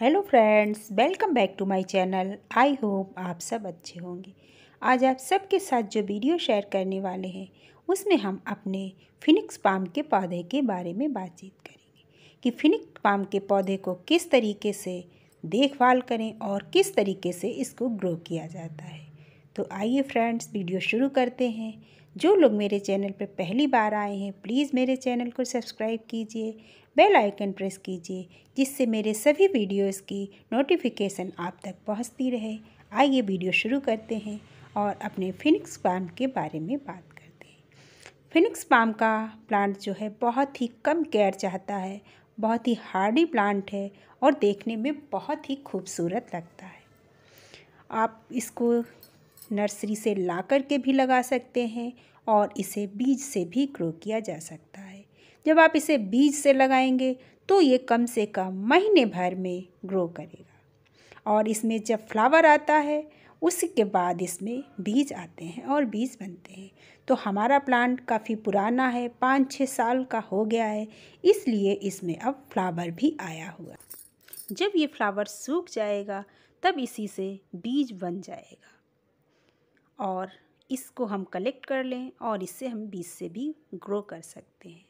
hello friends welcome back to my channel I hope आप सब अच्छे होंगे आज आप सबके साथ जो वीडियो शेयर करने वाले हैं उसमें हम अपने फिनिक्स पाम के पौधे के बारे में बातचीत करेंगे कि फिनिक्स पाम के पौधे को किस तरीके से देखभाल करें और किस तरीके से इसको ग्रो किया जाता है तो आइए फ्रेंड्स वीडियो शुरू करते हैं जो लोग मेरे चैनल पर पहली बार आए हैं प्लीज़ मेरे चैनल को सब्सक्राइब कीजिए बेल आइकन प्रेस कीजिए जिससे मेरे सभी वीडियोस की नोटिफिकेशन आप तक पहुंचती रहे आइए वीडियो शुरू करते हैं और अपने फिनिक्स पाम के बारे में बात करते हैं फिनिक्स पाम का प्लांट जो है बहुत ही कम केयर चाहता है बहुत ही हार्डी प्लांट है और देखने में बहुत ही खूबसूरत लगता है आप इसको नर्सरी से ला कर के भी लगा सकते हैं और इसे बीज से भी ग्रो किया जा सकता है जब आप इसे बीज से लगाएंगे तो ये कम से कम महीने भर में ग्रो करेगा और इसमें जब फ्लावर आता है उसके बाद इसमें बीज आते हैं और बीज बनते हैं तो हमारा प्लांट काफ़ी पुराना है पाँच छः साल का हो गया है इसलिए इसमें अब फ्लावर भी आया हुआ जब ये फ्लावर सूख जाएगा तब इसी से बीज बन जाएगा और इसको हम कलेक्ट कर लें और इससे हम बीज से भी ग्रो कर सकते हैं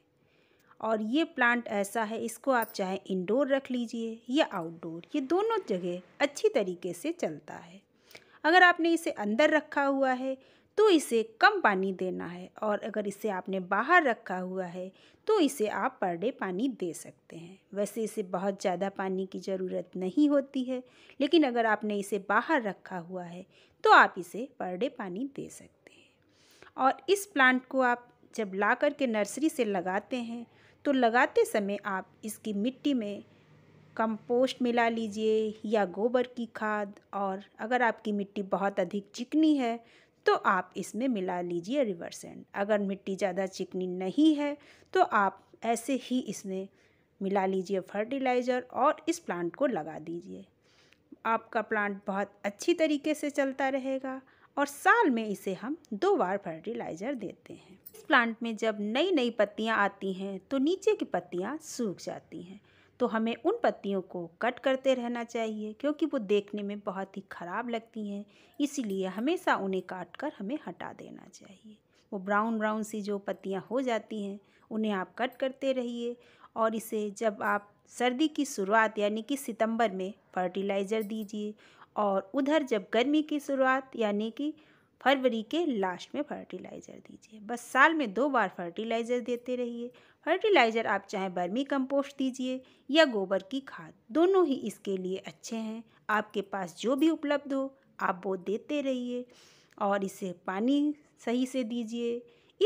और ये प्लांट ऐसा है इसको आप चाहे इंडोर रख लीजिए या आउटडोर ये दोनों जगह अच्छी तरीके से चलता है अगर आपने इसे अंदर रखा हुआ है तो इसे कम पानी देना है और अगर इसे आपने बाहर रखा हुआ है तो इसे आप पर डे पानी दे सकते हैं वैसे इसे बहुत ज़्यादा पानी की ज़रूरत नहीं होती है लेकिन अगर आपने इसे बाहर रखा हुआ है तो आप इसे पर डे पानी दे सकते हैं और इस प्लांट को आप जब ला करके नर्सरी से लगाते हैं तो लगाते समय आप इसकी मिट्टी में कंपोस्ट मिला लीजिए या गोबर की खाद और अगर आपकी मिट्टी बहुत अधिक चिकनी है तो आप इसमें मिला लीजिए रिवर्स एंड अगर मिट्टी ज़्यादा चिकनी नहीं है तो आप ऐसे ही इसमें मिला लीजिए फर्टिलाइज़र और इस प्लांट को लगा दीजिए आपका प्लांट बहुत अच्छी तरीके से चलता रहेगा और साल में इसे हम दो बार फर्टिलाइज़र देते हैं इस प्लांट में जब नई नई पत्तियां आती हैं तो नीचे की पत्तियां सूख जाती हैं तो हमें उन पत्तियों को कट करते रहना चाहिए क्योंकि वो देखने में बहुत ही ख़राब लगती हैं इसीलिए हमेशा उन्हें काट कर हमें हटा देना चाहिए वो ब्राउन ब्राउन सी जो पत्तियाँ हो जाती हैं उन्हें आप कट करते रहिए और इसे जब आप सर्दी की शुरुआत यानी कि सितंबर में फर्टिलाइज़र दीजिए और उधर जब गर्मी की शुरुआत यानी कि फरवरी के लास्ट में फर्टिलाइज़र दीजिए बस साल में दो बार फर्टिलाइज़र देते रहिए फर्टिलाइज़र आप चाहे बर्मी कंपोस्ट दीजिए या गोबर की खाद दोनों ही इसके लिए अच्छे हैं आपके पास जो भी उपलब्ध हो आप वो देते रहिए और इसे पानी सही से दीजिए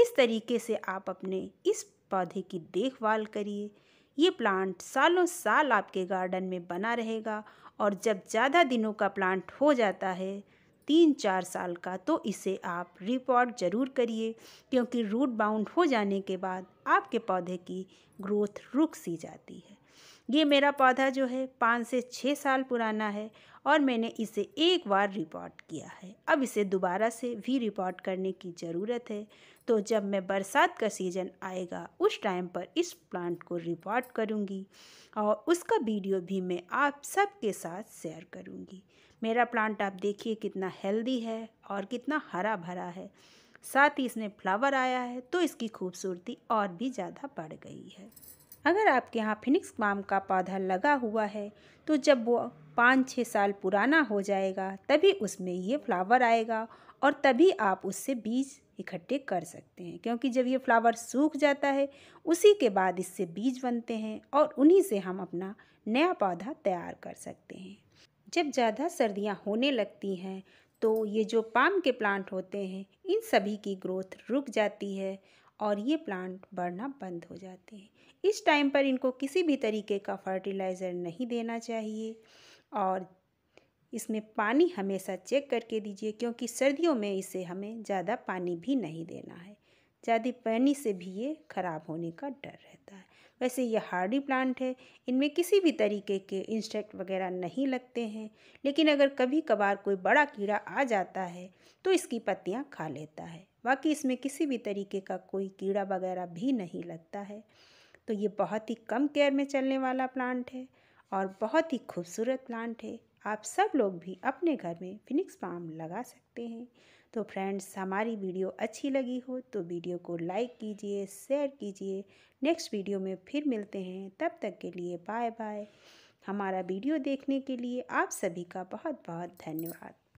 इस तरीके से आप अपने इस पौधे की देखभाल करिए ये प्लांट सालों साल आपके गार्डन में बना रहेगा और जब ज़्यादा दिनों का प्लांट हो जाता है तीन चार साल का तो इसे आप रिपोर्ट ज़रूर करिए क्योंकि रूट बाउंड हो जाने के बाद आपके पौधे की ग्रोथ रुक सी जाती है ये मेरा पौधा जो है पाँच से छः साल पुराना है और मैंने इसे एक बार रिपोर्ट किया है अब इसे दोबारा से भी रिपोर्ट करने की ज़रूरत है तो जब मैं बरसात का सीज़न आएगा उस टाइम पर इस प्लांट को रिपोर्ट करूँगी और उसका वीडियो भी मैं आप सबके साथ शेयर करूँगी मेरा प्लांट आप देखिए कितना हेल्दी है और कितना हरा भरा है साथ ही इसमें फ्लावर आया है तो इसकी खूबसूरती और भी ज़्यादा बढ़ गई है अगर आपके यहाँ फिनिक्स बाम का पौधा लगा हुआ है तो जब वो पाँच छः साल पुराना हो जाएगा तभी उसमें ये फ्लावर आएगा और तभी आप उससे बीज इकट्ठे कर सकते हैं क्योंकि जब ये फ्लावर सूख जाता है उसी के बाद इससे बीज बनते हैं और उन्हीं से हम अपना नया पौधा तैयार कर सकते हैं जब ज़्यादा सर्दियाँ होने लगती हैं तो ये जो पाम के प्लांट होते हैं इन सभी की ग्रोथ रुक जाती है और ये प्लांट बढ़ना बंद हो जाते हैं इस टाइम पर इनको किसी भी तरीके का फर्टिलाइज़र नहीं देना चाहिए और इसमें पानी हमेशा चेक करके दीजिए क्योंकि सर्दियों में इसे हमें ज़्यादा पानी भी नहीं देना है ज़्यादा पानी से भी ये ख़राब होने का डर रहता है वैसे ये हार्डी प्लांट है इनमें किसी भी तरीके के इंसेक्ट वगैरह नहीं लगते हैं लेकिन अगर कभी कभार कोई बड़ा कीड़ा आ जाता है तो इसकी पत्तियाँ खा लेता है बाकी इसमें किसी भी तरीके का कोई कीड़ा वगैरह भी नहीं लगता है तो ये बहुत ही कम केयर में चलने वाला प्लांट है और बहुत ही खूबसूरत प्लांट है आप सब लोग भी अपने घर में फिनिक्स पाम लगा सकते हैं तो फ्रेंड्स हमारी वीडियो अच्छी लगी हो तो वीडियो को लाइक कीजिए शेयर कीजिए नेक्स्ट वीडियो में फिर मिलते हैं तब तक के लिए बाय बाय हमारा वीडियो देखने के लिए आप सभी का बहुत बहुत धन्यवाद